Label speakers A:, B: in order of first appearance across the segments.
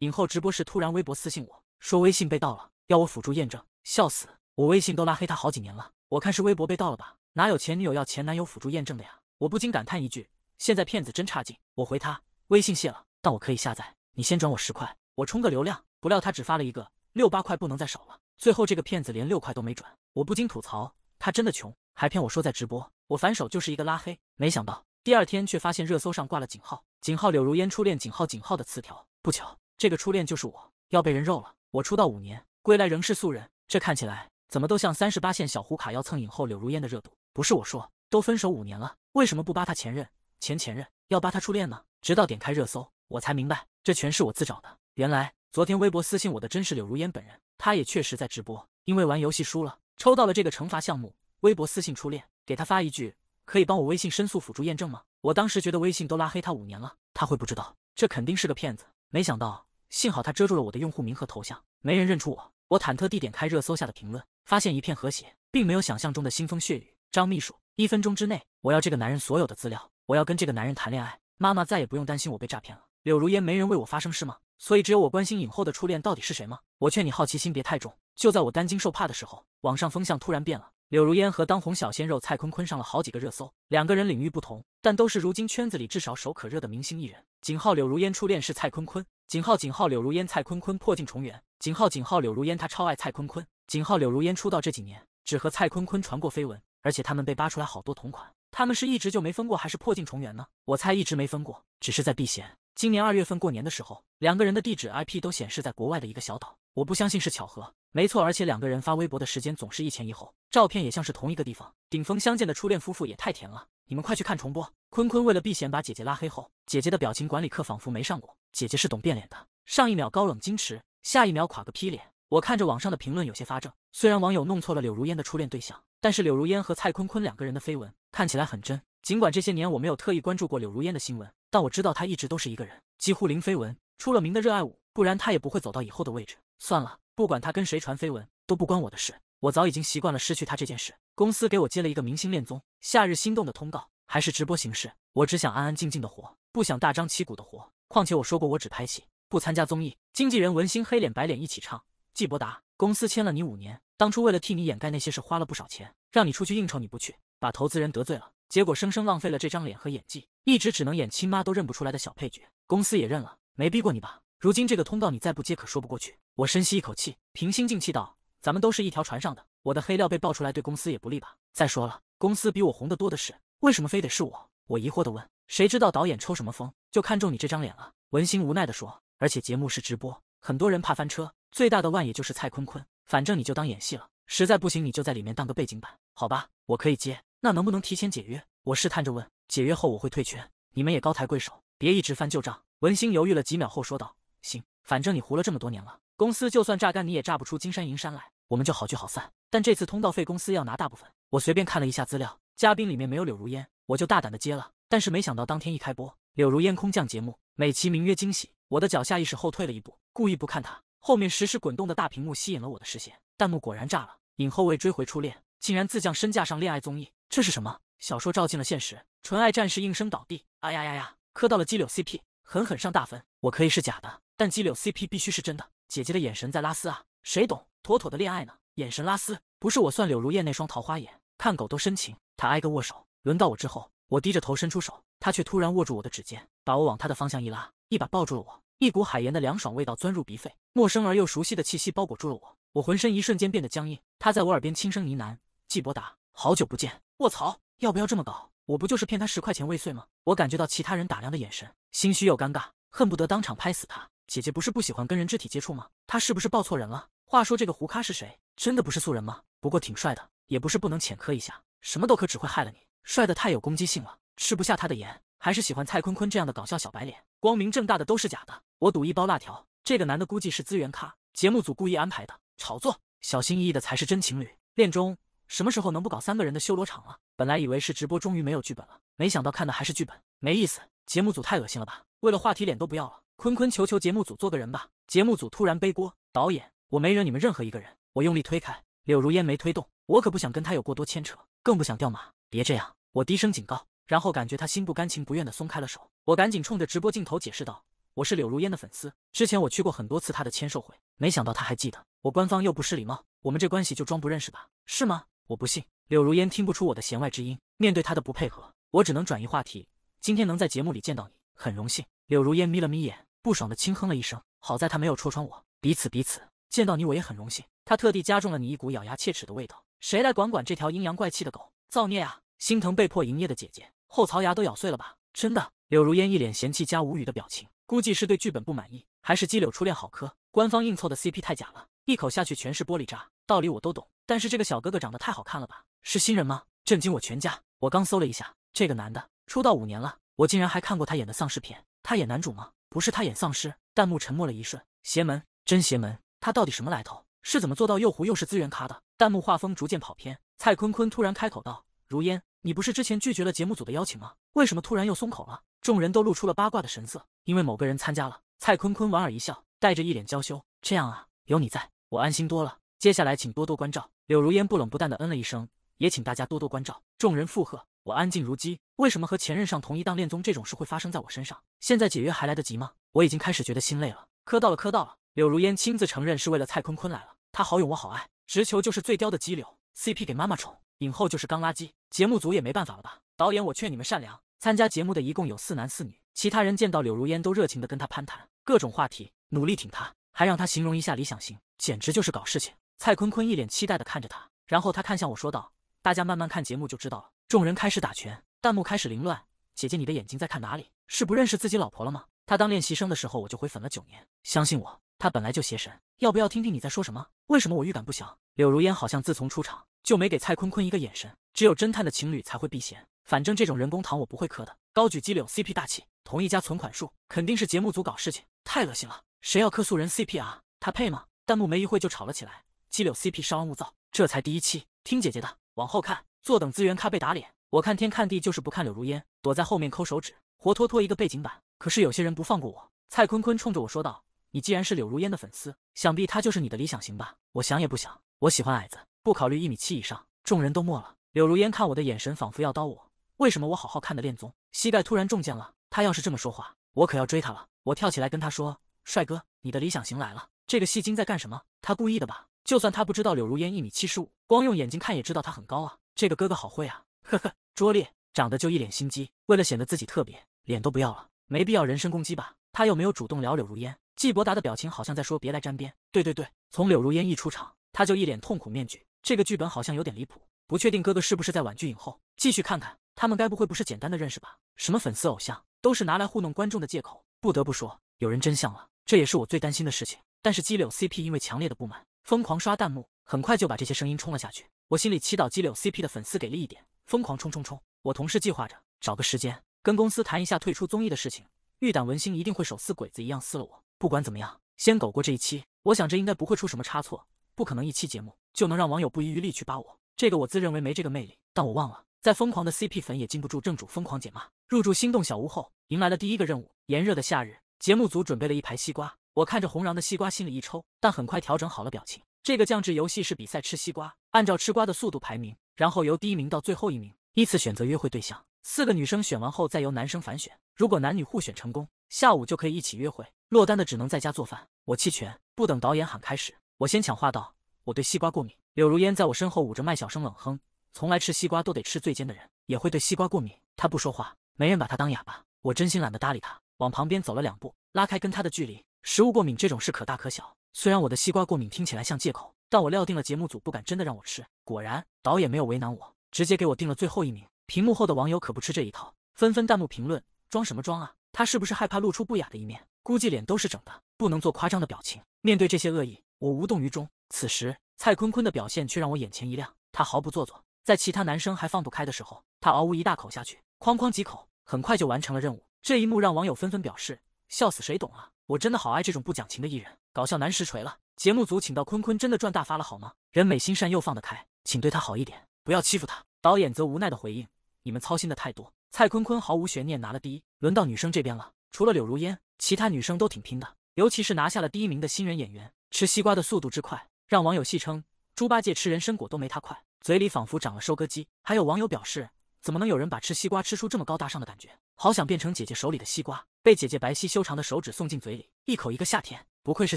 A: 影后直播时突然微博私信我说微信被盗了，要我辅助验证，笑死！我微信都拉黑他好几年了，我看是微博被盗了吧？哪有前女友要前男友辅助验证的呀？我不禁感叹一句：现在骗子真差劲！我回他：微信卸了，但我可以下载。你先转我十块，我充个流量。不料他只发了一个六八块，不能再少了。最后这个骗子连六块都没转，我不禁吐槽：他真的穷，还骗我说在直播。我反手就是一个拉黑。没想到第二天却发现热搜上挂了井号井号柳如烟初恋井号井号的词条，不巧。这个初恋就是我，要被人肉了。我出道五年，归来仍是素人，这看起来怎么都像三十八线小胡卡要蹭影后柳如烟的热度。不是我说，都分手五年了，为什么不扒他前任、前前任，要扒他初恋呢？直到点开热搜，我才明白，这全是我自找的。原来昨天微博私信我的真是柳如烟本人，他也确实在直播，因为玩游戏输了，抽到了这个惩罚项目。微博私信初恋，给他发一句，可以帮我微信申诉辅助验证吗？我当时觉得微信都拉黑他五年了，他会不知道？这肯定是个骗子。没想到。幸好他遮住了我的用户名和头像，没人认出我。我忐忑地点开热搜下的评论，发现一片和谐，并没有想象中的腥风血雨。张秘书，一分钟之内，我要这个男人所有的资料，我要跟这个男人谈恋爱。妈妈再也不用担心我被诈骗了。柳如烟，没人为我发声是吗？所以只有我关心影后的初恋到底是谁吗？我劝你好奇心别太重。就在我担惊受怕的时候，网上风向突然变了，柳如烟和当红小鲜肉蔡坤坤上了好几个热搜。两个人领域不同，但都是如今圈子里至少手可热的明星艺人。井号柳如烟初恋是蔡坤坤。井号井号柳如烟蔡坤坤破镜重圆。井号井号柳如烟他超爱蔡坤坤。井号柳如烟出道这几年只和蔡坤坤传过绯闻，而且他们被扒出来好多同款。他们是一直就没分过，还是破镜重圆呢？我猜一直没分过，只是在避嫌。今年二月份过年的时候，两个人的地址 IP 都显示在国外的一个小岛，我不相信是巧合。没错，而且两个人发微博的时间总是一前一后，照片也像是同一个地方。顶峰相见的初恋夫妇也太甜了。你们快去看重播！坤坤为了避嫌，把姐姐拉黑后，姐姐的表情管理课仿佛没上过。姐姐是懂变脸的，上一秒高冷矜持，下一秒垮个劈脸。我看着网上的评论，有些发怔。虽然网友弄错了柳如烟的初恋对象，但是柳如烟和蔡坤坤两个人的绯闻看起来很真。尽管这些年我没有特意关注过柳如烟的新闻，但我知道她一直都是一个人，几乎零绯闻，出了名的热爱舞，不然她也不会走到以后的位置。算了，不管她跟谁传绯闻都不关我的事，我早已经习惯了失去她这件事。公司给我接了一个明星恋综《夏日心动》的通告，还是直播形式。我只想安安静静的活，不想大张旗鼓的活。况且我说过，我只拍戏，不参加综艺。经纪人文心黑脸白脸一起唱。季伯达，公司签了你五年，当初为了替你掩盖那些事，花了不少钱，让你出去应酬，你不去，把投资人得罪了，结果生生浪费了这张脸和演技，一直只能演亲妈都认不出来的小配角。公司也认了，没逼过你吧？如今这个通告你再不接，可说不过去。我深吸一口气，平心静气道：“咱们都是一条船上的。”我的黑料被爆出来，对公司也不利吧？再说了，公司比我红的多的是，为什么非得是我？我疑惑的问。谁知道导演抽什么风，就看中你这张脸了？文心无奈的说。而且节目是直播，很多人怕翻车，最大的万也就是蔡坤坤。反正你就当演戏了，实在不行你就在里面当个背景板，好吧？我可以接。那能不能提前解约？我试探着问。解约后我会退圈，你们也高抬贵手，别一直翻旧账。文心犹豫了几秒后说道：行，反正你糊了这么多年了，公司就算榨干你也榨不出金山银山来，我们就好聚好散。但这次通道费公司要拿大部分。我随便看了一下资料，嘉宾里面没有柳如烟，我就大胆的接了。但是没想到当天一开播，柳如烟空降节目，美其名曰惊喜。我的脚下意识后退了一步，故意不看她。后面实时滚动的大屏幕吸引了我的视线，弹幕果然炸了。影后为追回初恋，竟然自降身价上恋爱综艺，这是什么小说照进了现实？纯爱战士应声倒地。哎呀呀呀，磕到了激柳 CP，狠狠上大分。我可以是假的，但激柳 CP 必须是真的。姐姐的眼神在拉丝啊，谁懂？妥妥的恋爱呢。眼神拉丝，不是我算柳如烟那双桃花眼，看狗都深情。他挨个握手，轮到我之后，我低着头伸出手，他却突然握住我的指尖，把我往他的方向一拉，一把抱住了我。一股海盐的凉爽味道钻入鼻肺，陌生而又熟悉的气息包裹住了我，我浑身一瞬间变得僵硬。他在我耳边轻声呢喃：“季伯达，好久不见。”卧槽，要不要这么搞？我不就是骗他十块钱未遂吗？我感觉到其他人打量的眼神，心虚又尴尬，恨不得当场拍死他。姐姐不是不喜欢跟人肢体接触吗？他是不是抱错人了？话说这个胡咖是谁？真的不是素人吗？不过挺帅的，也不是不能浅磕一下。什么都磕只会害了你，帅的太有攻击性了，吃不下他的盐。还是喜欢蔡坤坤这样的搞笑小白脸，光明正大的都是假的。我赌一包辣条，这个男的估计是资源咖，节目组故意安排的炒作。小心翼翼的才是真情侣，恋中什么时候能不搞三个人的修罗场了？本来以为是直播，终于没有剧本了，没想到看的还是剧本，没意思。节目组太恶心了吧？为了话题脸都不要了，坤坤求求节目组做个人吧。节目组突然背锅，导演。我没惹你们任何一个人，我用力推开柳如烟，没推动。我可不想跟她有过多牵扯，更不想掉马。别这样，我低声警告，然后感觉她心不甘情不愿的松开了手。我赶紧冲着直播镜头解释道：“我是柳如烟的粉丝，之前我去过很多次她的签售会，没想到她还记得我。官方又不失礼貌，我们这关系就装不认识吧？是吗？我不信。”柳如烟听不出我的弦外之音，面对她的不配合，我只能转移话题。今天能在节目里见到你，很荣幸。柳如烟眯了眯眼，不爽的轻哼了一声。好在她没有戳穿我，彼此彼此。见到你我也很荣幸。他特地加重了你一股咬牙切齿的味道。谁来管管这条阴阳怪气的狗造孽啊！心疼被迫营业的姐姐，后槽牙都咬碎了吧？真的。柳如烟一脸嫌弃加无语的表情，估计是对剧本不满意，还是鸡柳初恋好磕？官方硬凑的 CP 太假了，一口下去全是玻璃渣。道理我都懂，但是这个小哥哥长得太好看了吧？是新人吗？震惊我全家！我刚搜了一下，这个男的出道五年了，我竟然还看过他演的丧尸片。他演男主吗？不是他演丧尸。弹幕沉默了一瞬，邪门，真邪门。他到底什么来头？是怎么做到又糊又是资源咖的？弹幕画风逐渐跑偏，蔡坤坤突然开口道：“如烟，你不是之前拒绝了节目组的邀请吗？为什么突然又松口了？”众人都露出了八卦的神色。因为某个人参加了，蔡坤坤莞尔一笑，带着一脸娇羞：“这样啊，有你在，我安心多了。接下来请多多关照。”柳如烟不冷不淡的嗯了一声，也请大家多多关照。众人附和：“我安静如鸡，为什么和前任上同一档恋综这种事会发生在我身上？现在解约还来得及吗？我已经开始觉得心累了。”磕到了，磕到了。柳如烟亲自承认是为了蔡坤坤来了，他好勇我好爱，直球就是最刁的激流 CP，给妈妈宠，影后就是刚垃圾，节目组也没办法了吧？导演，我劝你们善良。参加节目的一共有四男四女，其他人见到柳如烟都热情的跟他攀谈，各种话题，努力挺他，还让他形容一下理想型，简直就是搞事情。蔡坤坤一脸期待的看着他，然后他看向我说道：“大家慢慢看节目就知道了。”众人开始打拳，弹幕开始凌乱。姐姐，你的眼睛在看哪里？是不认识自己老婆了吗？他当练习生的时候我就回粉了九年，相信我。他本来就邪神，要不要听听你在说什么？为什么我预感不祥？柳如烟好像自从出场就没给蔡坤坤一个眼神，只有侦探的情侣才会避嫌。反正这种人工糖我不会磕的。高举鸡柳 CP 大旗，同一家存款数，肯定是节目组搞事情，太恶心了！谁要磕素人 CP 啊？他配吗？弹幕没一会就吵了起来。鸡柳 CP，稍安勿躁，这才第一期，听姐姐的，往后看，坐等资源咖被打脸。我看天看地，就是不看柳如烟，躲在后面抠手指，活脱脱一个背景板。可是有些人不放过我，蔡坤坤冲着我说道。你既然是柳如烟的粉丝，想必她就是你的理想型吧？我想也不想，我喜欢矮子，不考虑一米七以上。众人都默了。柳如烟看我的眼神仿佛要刀我。为什么我好好看的恋综，膝盖突然中箭了？他要是这么说话，我可要追他了。我跳起来跟他说：“帅哥，你的理想型来了。”这个戏精在干什么？他故意的吧？就算他不知道柳如烟一米七十五，光用眼睛看也知道她很高啊。这个哥哥好会啊！呵呵，拙劣，长得就一脸心机，为了显得自己特别，脸都不要了。没必要人身攻击吧？他又没有主动聊柳如烟。季伯达的表情好像在说别来沾边。对对对，从柳如烟一出场，他就一脸痛苦面具。这个剧本好像有点离谱，不确定哥哥是不是在婉拒影后。继续看看，他们该不会不是简单的认识吧？什么粉丝偶像，都是拿来糊弄观众的借口。不得不说，有人真相了，这也是我最担心的事情。但是鸡柳 CP 因为强烈的不满，疯狂刷弹幕，很快就把这些声音冲了下去。我心里祈祷鸡柳 CP 的粉丝给力一点，疯狂冲冲冲。我同事计划着找个时间跟公司谈一下退出综艺的事情。玉胆文心一定会手撕鬼子一样撕了我。不管怎么样，先苟过这一期，我想这应该不会出什么差错。不可能一期节目就能让网友不遗余力去扒我，这个我自认为没这个魅力。但我忘了，在疯狂的 CP 粉也禁不住正主疯狂解骂。入住心动小屋后，迎来了第一个任务。炎热的夏日，节目组准备了一排西瓜。我看着红瓤的西瓜，心里一抽，但很快调整好了表情。这个降智游戏是比赛吃西瓜，按照吃瓜的速度排名，然后由第一名到最后一名依次选择约会对象。四个女生选完后再由男生反选，如果男女互选成功，下午就可以一起约会。落单的只能在家做饭。我弃权，不等导演喊开始，我先抢话道：“我对西瓜过敏。”柳如烟在我身后捂着麦，小声冷哼：“从来吃西瓜都得吃最尖的人也会对西瓜过敏。”她不说话，没人把她当哑巴。我真心懒得搭理她，往旁边走了两步，拉开跟她的距离。食物过敏这种事可大可小，虽然我的西瓜过敏听起来像借口，但我料定了节目组不敢真的让我吃。果然，导演没有为难我，直接给我定了最后一名。屏幕后的网友可不吃这一套，纷纷弹幕评论：“装什么装啊？他是不是害怕露出不雅的一面？估计脸都是整的，不能做夸张的表情。”面对这些恶意，我无动于衷。此时，蔡坤坤的表现却让我眼前一亮，他毫不做作，在其他男生还放不开的时候，他嗷呜一大口下去，哐哐几口，很快就完成了任务。这一幕让网友纷纷表示：“笑死，谁懂啊？我真的好爱这种不讲情的艺人，搞笑男实锤了。”节目组请到坤坤真的赚大发了，好吗？人美心善又放得开，请对他好一点，不要欺负他。导演则无奈地回应。你们操心的太多，蔡坤坤毫无悬念拿了第一。轮到女生这边了，除了柳如烟，其他女生都挺拼的，尤其是拿下了第一名的新人演员，吃西瓜的速度之快，让网友戏称猪八戒吃人参果都没他快，嘴里仿佛长了收割机。还有网友表示，怎么能有人把吃西瓜吃出这么高大上的感觉？好想变成姐姐手里的西瓜，被姐姐白皙修长的手指送进嘴里，一口一个夏天。不愧是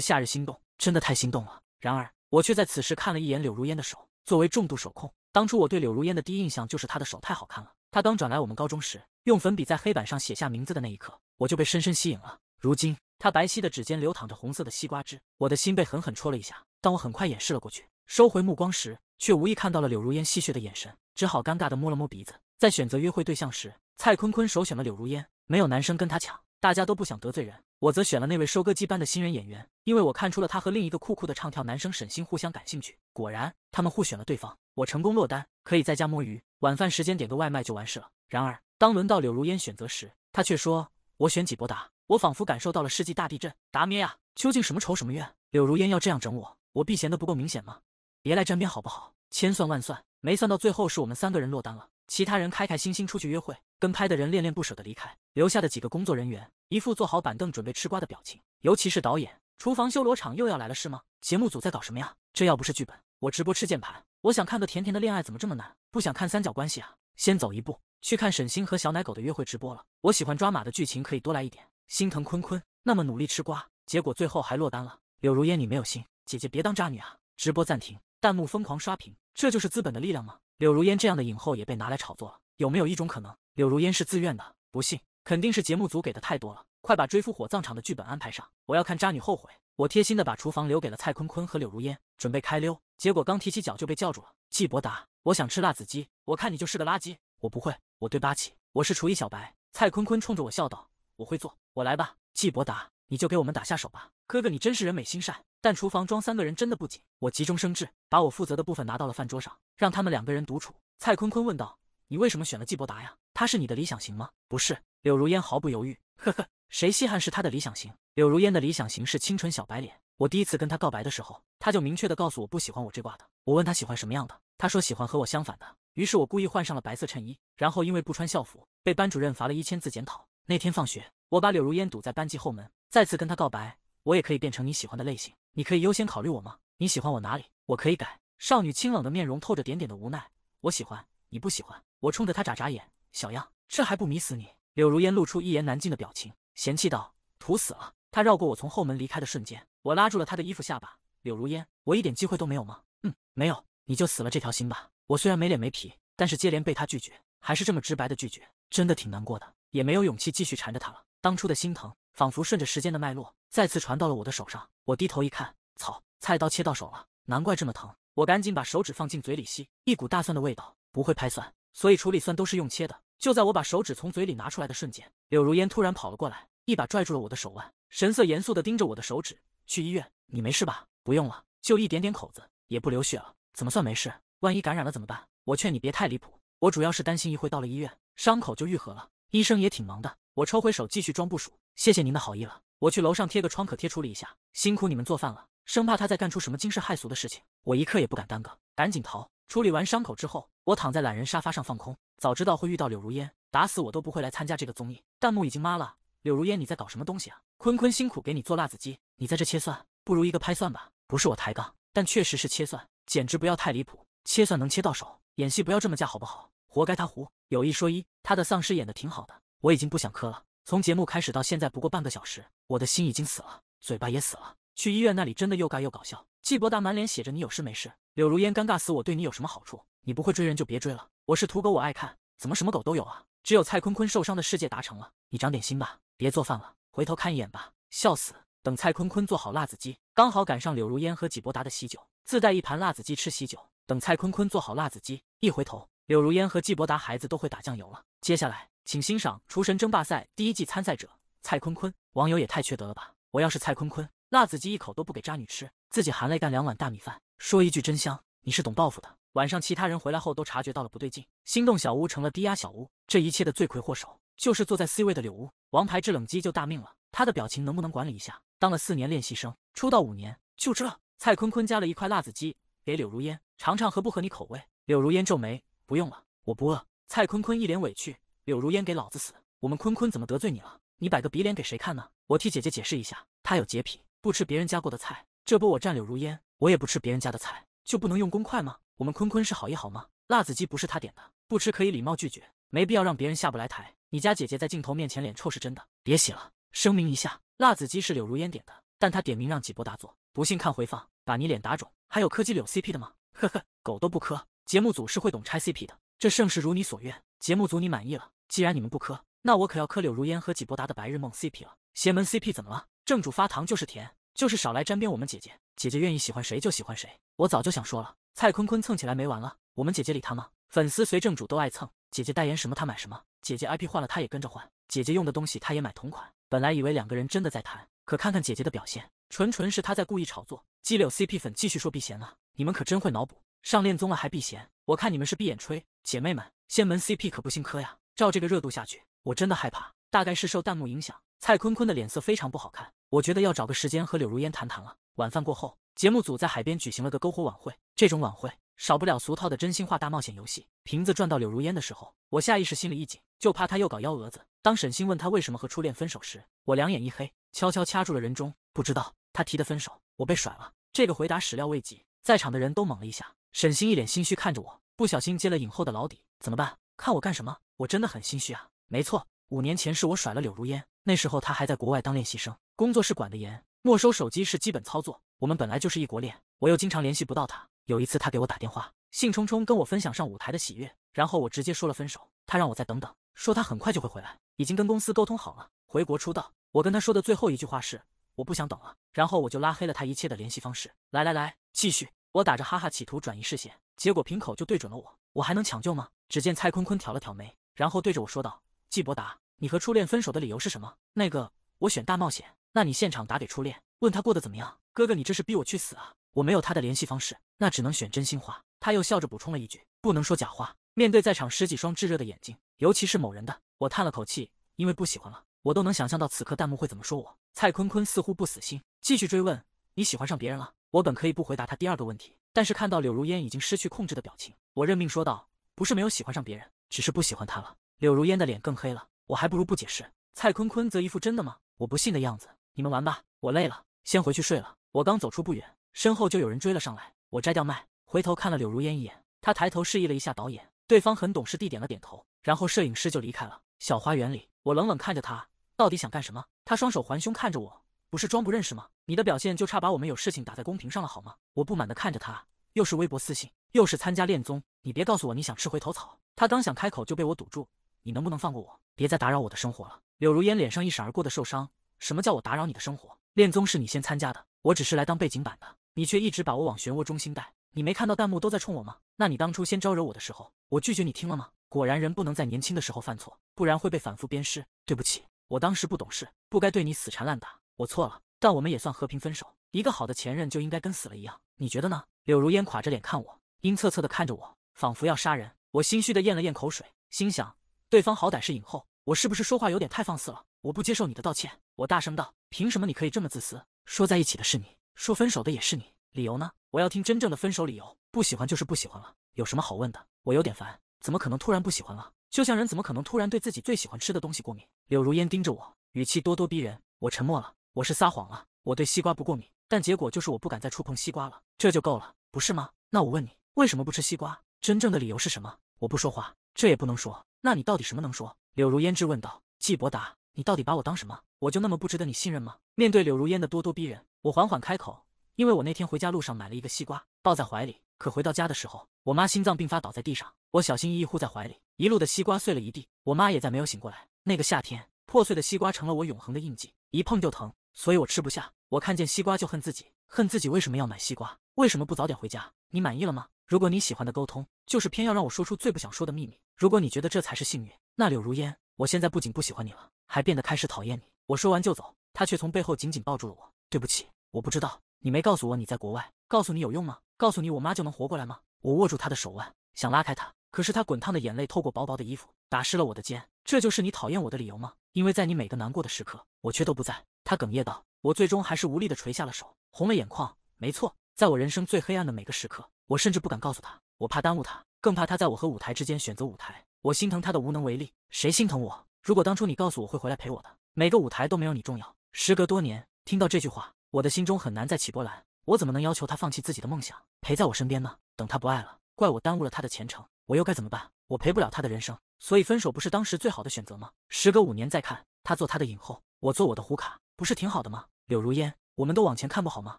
A: 夏日心动，真的太心动了。然而，我却在此时看了一眼柳如烟的手。作为重度手控，当初我对柳如烟的第一印象就是她的手太好看了。他刚转来我们高中时，用粉笔在黑板上写下名字的那一刻，我就被深深吸引了。如今，他白皙的指尖流淌着红色的西瓜汁，我的心被狠狠戳了一下，当我很快掩饰了过去。收回目光时，却无意看到了柳如烟戏谑的眼神，只好尴尬的摸了摸鼻子。在选择约会对象时，蔡坤坤首选了柳如烟，没有男生跟他抢，大家都不想得罪人。我则选了那位收割机般的新人演员，因为我看出了他和另一个酷酷的唱跳男生沈星互相感兴趣。果然，他们互选了对方，我成功落单，可以在家摸鱼。晚饭时间点个外卖就完事了。然而，当轮到柳如烟选择时，她却说：“我选纪伯达。”我仿佛感受到了世纪大地震。达咩啊！究竟什么仇什么怨？柳如烟要这样整我，我避嫌的不够明显吗？别来沾边好不好？千算万算，没算到最后是我们三个人落单了。其他人开开心心出去约会，跟拍的人恋恋不舍地离开，留下的几个工作人员一副坐好板凳准备吃瓜的表情。尤其是导演，厨房修罗场又要来了是吗？节目组在搞什么呀？这要不是剧本，我直播吃键盘。我想看个甜甜的恋爱，怎么这么难？不想看三角关系啊！先走一步，去看沈星和小奶狗的约会直播了。我喜欢抓马的剧情，可以多来一点。心疼坤坤，那么努力吃瓜，结果最后还落单了。柳如烟，你没有心，姐姐别当渣女啊！直播暂停，弹幕疯狂刷屏，这就是资本的力量吗？柳如烟这样的影后也被拿来炒作了，有没有一种可能，柳如烟是自愿的？不信，肯定是节目组给的太多了。快把追夫火葬场的剧本安排上，我要看渣女后悔。我贴心的把厨房留给了蔡坤坤和柳如烟，准备开溜，结果刚提起脚就被叫住了。季伯达，我想吃辣子鸡，我看你就是个垃圾，我不会，我对八起，我是厨艺小白。蔡坤坤冲着我笑道：“我会做，我来吧。”季伯达，你就给我们打下手吧。哥哥，你真是人美心善，但厨房装三个人真的不紧。我急中生智，把我负责的部分拿到了饭桌上，让他们两个人独处。蔡坤坤问道：“你为什么选了季伯达呀？他是你的理想型吗？”不是。柳如烟毫不犹豫。呵呵，谁稀罕是他的理想型？柳如烟的理想型是清纯小白脸。我第一次跟他告白的时候，他就明确的告诉我不喜欢我这挂的。我问他喜欢什么样的，他说喜欢和我相反的。于是我故意换上了白色衬衣，然后因为不穿校服被班主任罚了一千字检讨。那天放学，我把柳如烟堵在班级后门，再次跟他告白。我也可以变成你喜欢的类型，你可以优先考虑我吗？你喜欢我哪里？我可以改。少女清冷的面容透着点点的无奈。我喜欢，你不喜欢？我冲着他眨眨眼，小样，这还不迷死你？柳如烟露出一言难尽的表情，嫌弃道：“土死了。”她绕过我，从后门离开的瞬间，我拉住了她的衣服下巴。柳如烟，我一点机会都没有吗？嗯，没有，你就死了这条心吧。我虽然没脸没皮，但是接连被她拒绝，还是这么直白的拒绝，真的挺难过的，也没有勇气继续缠着她了。当初的心疼，仿佛顺着时间的脉络，再次传到了我的手上。我低头一看，草，菜刀切到手了，难怪这么疼。我赶紧把手指放进嘴里吸，一股大蒜的味道。不会拍蒜，所以处理蒜都是用切的。就在我把手指从嘴里拿出来的瞬间，柳如烟突然跑了过来，一把拽住了我的手腕，神色严肃地盯着我的手指。去医院？你没事吧？不用了，就一点点口子，也不流血了，怎么算没事？万一感染了怎么办？我劝你别太离谱。我主要是担心一会到了医院，伤口就愈合了，医生也挺忙的。我抽回手，继续装部署。谢谢您的好意了，我去楼上贴个创可贴处理一下。辛苦你们做饭了，生怕他再干出什么惊世骇俗的事情。我一刻也不敢耽搁，赶紧逃。处理完伤口之后，我躺在懒人沙发上放空。早知道会遇到柳如烟，打死我都不会来参加这个综艺。弹幕已经妈了，柳如烟，你在搞什么东西啊？坤坤辛苦给你做辣子鸡，你在这切蒜，不如一个拍蒜吧？不是我抬杠，但确实是切蒜，简直不要太离谱。切蒜能切到手，演戏不要这么假好不好？活该他糊。有一说一，他的丧尸演的挺好的，我已经不想磕了。从节目开始到现在不过半个小时，我的心已经死了，嘴巴也死了。去医院那里真的又尬又搞笑。季伯达满脸写着你有事没事？柳如烟尴尬死，我对你有什么好处？你不会追人就别追了。我是土狗，我爱看，怎么什么狗都有啊？只有蔡坤坤受伤的世界达成了。你长点心吧，别做饭了，回头看一眼吧，笑死！等蔡坤坤做好辣子鸡，刚好赶上柳如烟和纪伯达的喜酒，自带一盘辣子鸡吃喜酒。等蔡坤坤做好辣子鸡，一回头，柳如烟和纪伯达孩子都会打酱油了。接下来，请欣赏厨神争霸赛第一季参赛者蔡坤坤。网友也太缺德了吧！我要是蔡坤坤，辣子鸡一口都不给渣女吃，自己含泪干两碗大米饭，说一句真香。你是懂报复的。晚上，其他人回来后都察觉到了不对劲，心动小屋成了低压小屋。这一切的罪魁祸首就是坐在 C 位的柳屋，王牌制冷机就大命了。他的表情能不能管理一下？当了四年练习生，出道五年，就这？蔡坤坤加了一块辣子鸡给柳如烟尝尝合不合你口味？柳如烟皱眉，不用了，我不饿。蔡坤坤一脸委屈，柳如烟给老子死，我们坤坤怎么得罪你了？你摆个鼻脸给谁看呢？我替姐姐解释一下，她有洁癖，不吃别人家过的菜。这波我占柳如烟，我也不吃别人家的菜，就不能用公筷吗？我们坤坤是好意好吗？辣子鸡不是他点的，不吃可以礼貌拒绝，没必要让别人下不来台。你家姐姐在镜头面前脸臭是真的，别洗了，声明一下，辣子鸡是柳如烟点的，但他点名让纪伯达做，不信看回放，把你脸打肿。还有柯基柳 CP 的吗？呵呵，狗都不磕。节目组是会懂拆 CP 的，这盛世如你所愿，节目组你满意了。既然你们不磕，那我可要磕柳如烟和纪伯达的白日梦 CP 了。邪门 CP 怎么了？正主发糖就是甜，就是少来沾边。我们姐姐，姐姐愿意喜欢谁就喜欢谁，我早就想说了。蔡坤坤蹭起来没完了，我们姐姐理他吗？粉丝随正主都爱蹭，姐姐代言什么他买什么，姐姐 IP 换了他也跟着换，姐姐用的东西他也买同款。本来以为两个人真的在谈，可看看姐姐的表现，纯纯是他在故意炒作。鸡柳 CP 粉继续说避嫌了，你们可真会脑补，上恋综了还避嫌，我看你们是闭眼吹。姐妹们，仙门 CP 可不姓柯呀，照这个热度下去，我真的害怕。大概是受弹幕影响，蔡坤坤的脸色非常不好看，我觉得要找个时间和柳如烟谈谈了。晚饭过后。节目组在海边举行了个篝火晚会，这种晚会少不了俗套的真心话大冒险游戏。瓶子转到柳如烟的时候，我下意识心里一紧，就怕他又搞幺蛾子。当沈星问他为什么和初恋分手时，我两眼一黑，悄悄掐住了人中。不知道他提的分手，我被甩了。这个回答始料未及，在场的人都懵了一下。沈星一脸心虚看着我，不小心接了影后的老底，怎么办？看我干什么？我真的很心虚啊。没错，五年前是我甩了柳如烟，那时候他还在国外当练习生，工作室管得严，没收手机是基本操作。我们本来就是异国恋，我又经常联系不到他。有一次他给我打电话，兴冲冲跟我分享上舞台的喜悦，然后我直接说了分手。他让我再等等，说他很快就会回来，已经跟公司沟通好了，回国出道。我跟他说的最后一句话是我不想等了，然后我就拉黑了他一切的联系方式。来来来，继续。我打着哈哈，企图转移视线，结果瓶口就对准了我。我还能抢救吗？只见蔡坤坤挑了挑眉，然后对着我说道：“季伯达，你和初恋分手的理由是什么？那个我选大冒险，那你现场打给初恋。”问他过得怎么样，哥哥，你这是逼我去死啊！我没有他的联系方式，那只能选真心话。他又笑着补充了一句，不能说假话。面对在场十几双炙热的眼睛，尤其是某人的，我叹了口气，因为不喜欢了，我都能想象到此刻弹幕会怎么说我。蔡坤坤似乎不死心，继续追问你喜欢上别人了。我本可以不回答他第二个问题，但是看到柳如烟已经失去控制的表情，我认命说道，不是没有喜欢上别人，只是不喜欢他了。柳如烟的脸更黑了，我还不如不解释。蔡坤坤则一副真的吗？我不信的样子。你们玩吧，我累了。先回去睡了。我刚走出不远，身后就有人追了上来。我摘掉麦，回头看了柳如烟一眼。她抬头示意了一下导演，对方很懂事地点了点头，然后摄影师就离开了。小花园里，我冷冷看着他，到底想干什么？他双手环胸看着我，不是装不认识吗？你的表现就差把我们有事情打在公屏上了好吗？我不满的看着他，又是微博私信，又是参加恋综，你别告诉我你想吃回头草。他刚想开口就被我堵住，你能不能放过我，别再打扰我的生活了？柳如烟脸上一闪而过的受伤，什么叫我打扰你的生活？恋综是你先参加的，我只是来当背景板的，你却一直把我往漩涡中心带，你没看到弹幕都在冲我吗？那你当初先招惹我的时候，我拒绝你听了吗？果然人不能在年轻的时候犯错，不然会被反复鞭尸。对不起，我当时不懂事，不该对你死缠烂打，我错了。但我们也算和平分手，一个好的前任就应该跟死了一样，你觉得呢？柳如烟垮着脸看我，阴恻恻的看着我，仿佛要杀人。我心虚的咽了咽口水，心想对方好歹是影后，我是不是说话有点太放肆了？我不接受你的道歉，我大声道：“凭什么你可以这么自私？说在一起的是你，说分手的也是你，理由呢？我要听真正的分手理由。不喜欢就是不喜欢了，有什么好问的？我有点烦，怎么可能突然不喜欢了？就像人怎么可能突然对自己最喜欢吃的东西过敏？”柳如烟盯着我，语气咄咄逼人。我沉默了。我是撒谎了，我对西瓜不过敏，但结果就是我不敢再触碰西瓜了。这就够了，不是吗？那我问你，为什么不吃西瓜？真正的理由是什么？我不说话，这也不能说。那你到底什么能说？柳如烟质问道。季伯达。你到底把我当什么？我就那么不值得你信任吗？面对柳如烟的咄咄逼人，我缓缓开口：“因为我那天回家路上买了一个西瓜，抱在怀里，可回到家的时候，我妈心脏病发倒在地上，我小心翼翼护在怀里，一路的西瓜碎了一地，我妈也再没有醒过来。那个夏天，破碎的西瓜成了我永恒的印记，一碰就疼，所以我吃不下。我看见西瓜就恨自己，恨自己为什么要买西瓜，为什么不早点回家？你满意了吗？如果你喜欢的沟通，就是偏要让我说出最不想说的秘密；如果你觉得这才是幸运，那柳如烟，我现在不仅不喜欢你了。”还变得开始讨厌你。我说完就走，他却从背后紧紧抱住了我。对不起，我不知道你没告诉我你在国外，告诉你有用吗？告诉你我妈就能活过来吗？我握住他的手腕，想拉开他，可是他滚烫的眼泪透过薄薄的衣服打湿了我的肩。这就是你讨厌我的理由吗？因为在你每个难过的时刻，我却都不在。他哽咽道。我最终还是无力的垂下了手，红了眼眶。没错，在我人生最黑暗的每个时刻，我甚至不敢告诉他，我怕耽误他，更怕他在我和舞台之间选择舞台。我心疼他的无能为力，谁心疼我？如果当初你告诉我会回来陪我的，每个舞台都没有你重要。时隔多年，听到这句话，我的心中很难再起波澜。我怎么能要求他放弃自己的梦想，陪在我身边呢？等他不爱了，怪我耽误了他的前程，我又该怎么办？我陪不了他的人生，所以分手不是当时最好的选择吗？时隔五年再看，他做他的影后，我做我的胡卡，不是挺好的吗？柳如烟，我们都往前看不好吗？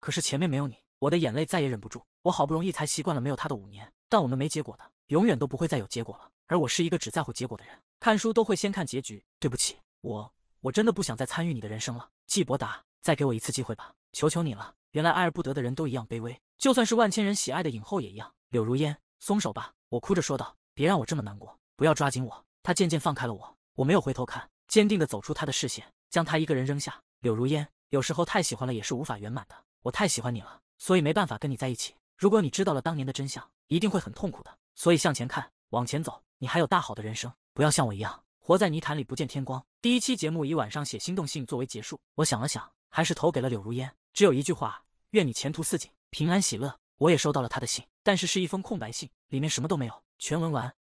A: 可是前面没有你，我的眼泪再也忍不住。我好不容易才习惯了没有他的五年，但我们没结果的，永远都不会再有结果了。而我是一个只在乎结果的人。看书都会先看结局。对不起，我我真的不想再参与你的人生了，季伯达，再给我一次机会吧，求求你了。原来爱而不得的人都一样卑微，就算是万千人喜爱的影后也一样。柳如烟，松手吧！我哭着说道，别让我这么难过，不要抓紧我。他渐渐放开了我，我没有回头看，坚定地走出他的视线，将他一个人扔下。柳如烟，有时候太喜欢了也是无法圆满的，我太喜欢你了，所以没办法跟你在一起。如果你知道了当年的真相，一定会很痛苦的。所以向前看，往前走，你还有大好的人生。不要像我一样，活在泥潭里不见天光。第一期节目以晚上写心动信作为结束。我想了想，还是投给了柳如烟。只有一句话：愿你前途似锦，平安喜乐。我也收到了他的信，但是是一封空白信，里面什么都没有。全文完。